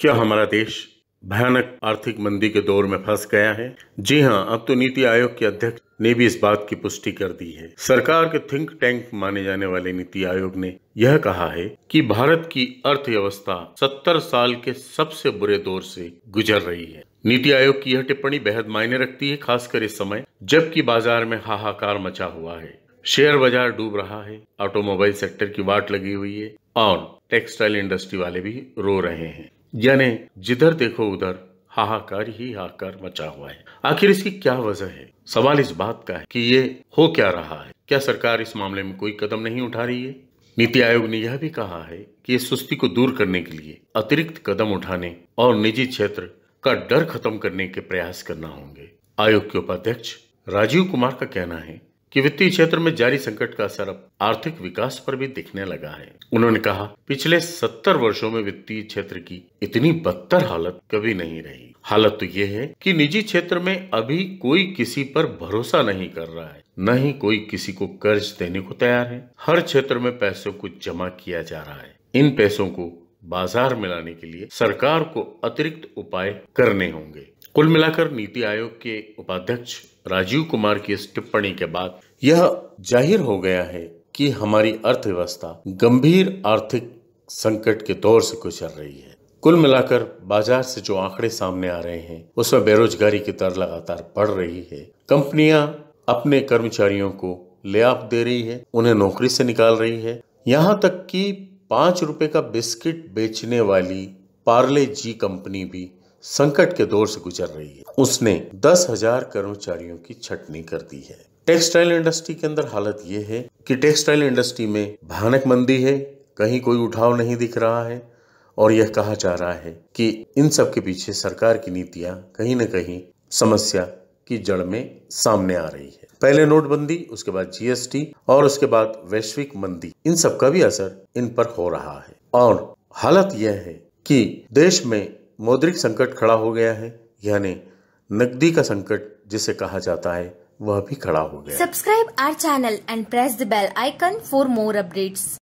क्या हमारा देश भयानक आर्थिक मंदी के दौर में फंस गया है जी हाँ अब तो नीति आयोग के अध्यक्ष ने भी इस बात की पुष्टि कर दी है सरकार के थिंक टैंक माने जाने वाले नीति आयोग ने यह कहा है कि भारत की अर्थव्यवस्था 70 साल के सबसे बुरे दौर से गुजर रही है नीति आयोग की यह टिप्पणी बेहद मायने रखती है खासकर इस समय जबकि बाजार में हाहाकार मचा हुआ है शेयर बाजार डूब रहा है ऑटोमोबाइल सेक्टर की वाट लगी हुई है और टेक्सटाइल इंडस्ट्री वाले भी रो रहे हैं यानी जिधर देखो उधर हाहाकार ही हाहाकार मचा हुआ है आखिर इसकी क्या वजह है सवाल इस बात का है कि ये हो क्या रहा है क्या सरकार इस मामले में कोई कदम नहीं उठा रही है नीति आयोग ने यह भी कहा है कि इस सुस्ती को दूर करने के लिए अतिरिक्त कदम उठाने और निजी क्षेत्र का डर खत्म करने के प्रयास करना होंगे आयोग के उपाध्यक्ष राजीव कुमार का कहना है कि वित्तीय क्षेत्र में जारी संकट का असर अब आर्थिक विकास पर भी दिखने लगा है उन्होंने कहा पिछले सत्तर वर्षों में वित्तीय क्षेत्र की इतनी बदतर हालत कभी नहीं रही हालत तो ये है कि निजी क्षेत्र में अभी कोई किसी पर भरोसा नहीं कर रहा है न ही कोई किसी को कर्ज देने को तैयार है हर क्षेत्र में पैसों को जमा किया जा रहा है इन पैसों को बाजार में लाने के लिए सरकार को अतिरिक्त उपाय करने होंगे कुल मिलाकर नीति आयोग के उपाध्यक्ष राजीव कुमार की इस टिप्पणी के बाद यह जाहिर हो गया है कि हमारी अर्थव्यवस्था गंभीर आर्थिक संकट के दौर से गुजर रही है कुल मिलाकर बाजार से जो आंकड़े सामने आ रहे हैं उसमें बेरोजगारी की दर लगातार बढ़ रही है कंपनियां अपने कर्मचारियों को ले दे रही है उन्हें नौकरी से निकाल रही है यहाँ तक कि पांच रुपए का बिस्किट बेचने वाली पार्ले जी कंपनी भी संकट के दौर से गुजर रही है उसने दस हजार कर्मचारियों की छटनी कर दी है टेक्सटाइल इंडस्ट्री के अंदर हालत यह है कि टेक्सटाइल इंडस्ट्री में भयानक मंदी है कहीं कोई उठाव नहीं दिख रहा है और यह कहा जा रहा है कि इन सब के पीछे सरकार की नीतियां कहीं न कहीं समस्या की जड़ में सामने आ रही है पहले नोटबंदी उसके बाद जीएसटी और उसके बाद वैश्विक मंदी इन सब का भी असर इन पर हो रहा है और हालत यह है कि देश में मौद्रिक संकट खड़ा हो गया है यानी नकदी का संकट जिसे कहा जाता है वह भी खड़ा हो गया subscribe our channel and press the bell icon for more updates